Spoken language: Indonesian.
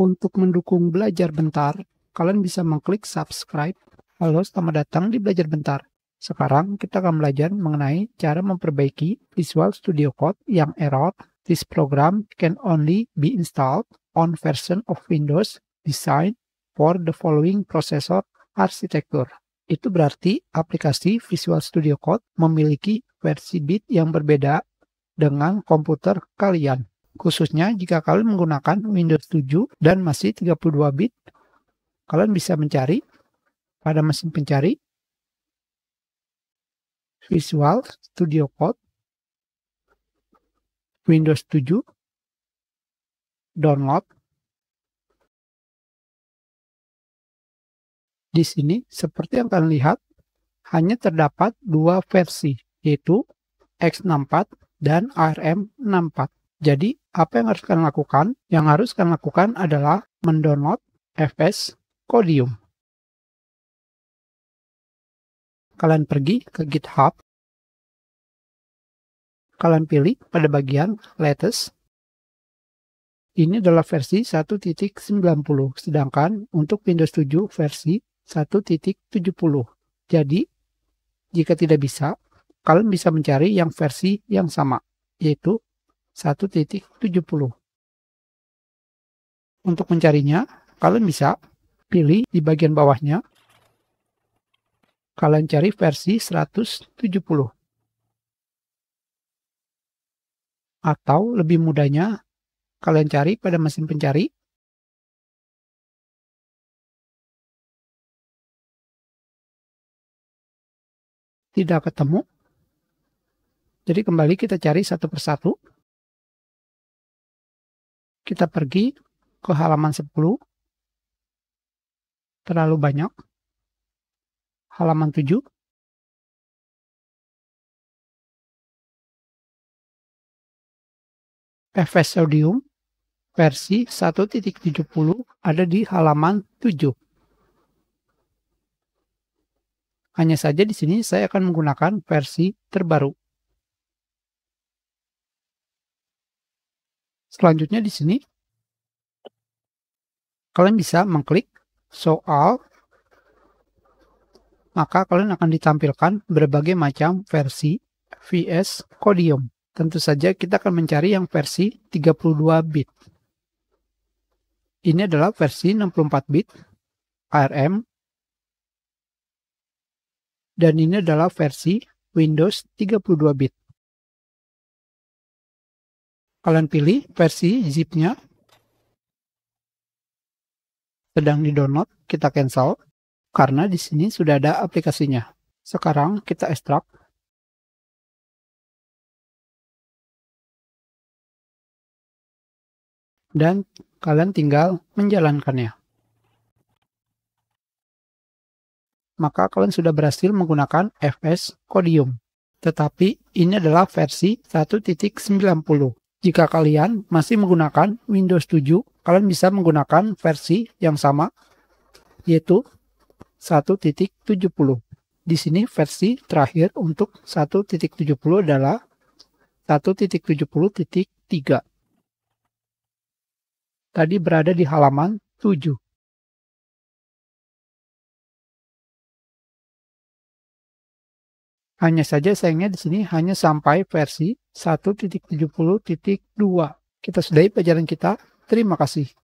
untuk mendukung belajar bentar, kalian bisa mengklik subscribe. Halo, selamat datang di Belajar Bentar. Sekarang kita akan belajar mengenai cara memperbaiki Visual Studio Code yang error. This program can only be installed on version of Windows designed for the following processor architecture. Itu berarti aplikasi Visual Studio Code memiliki versi bit yang berbeda dengan komputer kalian. Khususnya jika kalian menggunakan Windows 7 dan masih 32 bit, kalian bisa mencari pada mesin pencari Visual Studio Code Windows 7 download Di sini, seperti yang kalian lihat, hanya terdapat dua versi, yaitu X64 dan ARM64. Jadi, apa yang harus kalian lakukan? Yang harus kalian lakukan adalah mendownload FS Codium. Kalian pergi ke GitHub. Kalian pilih pada bagian latest. Ini adalah versi 1.90, sedangkan untuk Windows 7 versi 1.70. Jadi, jika tidak bisa, kalian bisa mencari yang versi yang sama, yaitu 1.70. Untuk mencarinya, kalian bisa pilih di bagian bawahnya. Kalian cari versi 170. Atau lebih mudahnya, kalian cari pada mesin pencari tidak ketemu. Jadi kembali kita cari satu persatu. Kita pergi ke halaman 10. Terlalu banyak. Halaman 7. FS Audium versi 1.70 ada di halaman 7. Hanya saja di sini saya akan menggunakan versi terbaru. Selanjutnya di sini kalian bisa mengklik soal maka kalian akan ditampilkan berbagai macam versi VS Codium. Tentu saja kita akan mencari yang versi 32 bit. Ini adalah versi 64 bit ARM dan ini adalah versi Windows 32 bit kalian pilih versi zipnya sedang di-download, kita cancel karena di sini sudah ada aplikasinya. Sekarang kita ekstrak. Dan kalian tinggal menjalankannya. Maka kalian sudah berhasil menggunakan FS Codium. Tetapi ini adalah versi 1.90 jika kalian masih menggunakan Windows 7, kalian bisa menggunakan versi yang sama, yaitu 1.70. Di sini versi terakhir untuk 1.70 adalah 1.70.3. Tadi berada di halaman 7. Hanya saja sayangnya di sini hanya sampai versi 1.70.2. Kita sudahi pelajaran kita. Terima kasih.